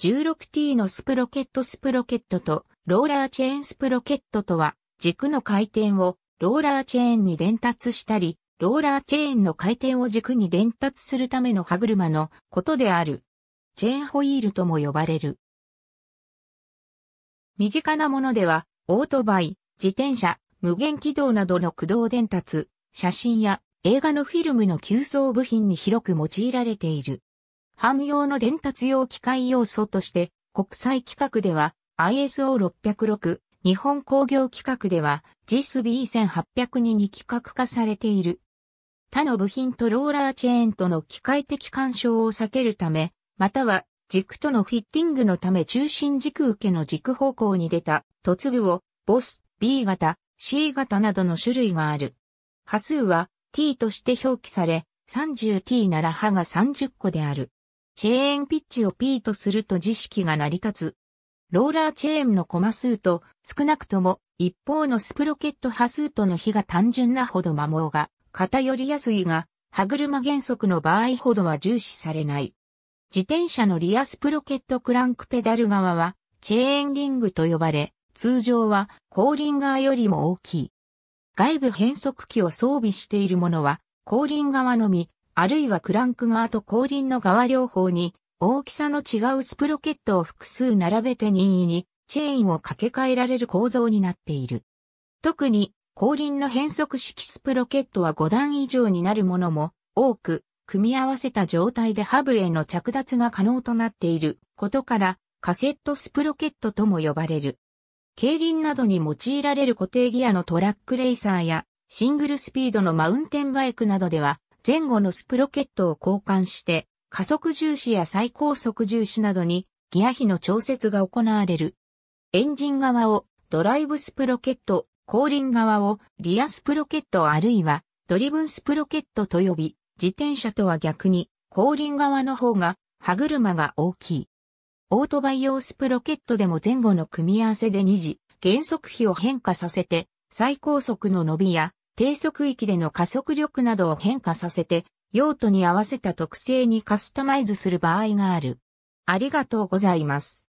16T のスプロケットスプロケットとローラーチェーンスプロケットとは軸の回転をローラーチェーンに伝達したり、ローラーチェーンの回転を軸に伝達するための歯車のことである。チェーンホイールとも呼ばれる。身近なものでは、オートバイ、自転車、無限軌道などの駆動伝達、写真や映画のフィルムの急走部品に広く用いられている。ハム用の伝達用機械要素として、国際規格では ISO606、日本工業規格では j i s b 1 8 0 2に規格化されている。他の部品とローラーチェーンとの機械的干渉を避けるため、または軸とのフィッティングのため中心軸受けの軸方向に出た突部をボス、B 型、C 型などの種類がある。波数は t として表記され、30t なら波が30個である。チェーンピッチを P とすると知識が成り立つ。ローラーチェーンのコマ数と少なくとも一方のスプロケット波数との比が単純なほど摩耗が偏りやすいが、歯車原則の場合ほどは重視されない。自転車のリアスプロケットクランクペダル側はチェーンリングと呼ばれ、通常は後輪側よりも大きい。外部変速機を装備しているものは後輪側のみ、あるいはクランク側と後輪の側両方に、大きさの違うスプロケットを複数並べて任意に、チェーンを掛け替えられる構造になっている。特に、後輪の変速式スプロケットは5段以上になるものも多く、組み合わせた状態でハブへの着脱が可能となっていることから、カセットスプロケットとも呼ばれる。競輪などに用いられる固定ギアのトラックレーサーや、シングルスピードのマウンテンバイクなどでは、前後のスプロケットを交換して、加速重視や最高速重視などにギア比の調節が行われる。エンジン側をドライブスプロケット、後輪側をリアスプロケットあるいはドリブンスプロケットと呼び、自転車とは逆に後輪側の方が歯車が大きい。オートバイ用スプロケットでも前後の組み合わせで2次、減速比を変化させて、最高速の伸びや低速域での加速力などを変化させて、用途に合わせた特性にカスタマイズする場合がある。ありがとうございます。